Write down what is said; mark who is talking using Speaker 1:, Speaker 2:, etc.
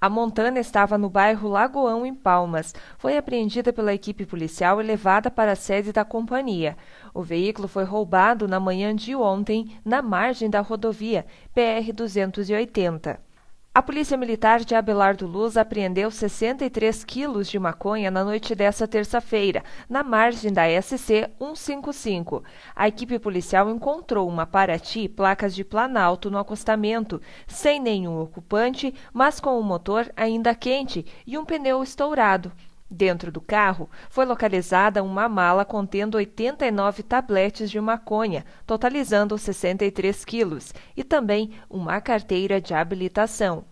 Speaker 1: A Montana estava no bairro Lagoão, em Palmas. Foi apreendida pela equipe policial e levada para a sede da companhia. O veículo foi roubado na manhã de ontem, na margem da rodovia PR-280. A Polícia Militar de Abelardo Luz apreendeu 63 quilos de maconha na noite desta terça-feira, na margem da SC 155. A equipe policial encontrou uma Paraty placas de Planalto no acostamento, sem nenhum ocupante, mas com o motor ainda quente e um pneu estourado. Dentro do carro foi localizada uma mala contendo 89 tabletes de maconha, totalizando 63 quilos, e também uma carteira de habilitação.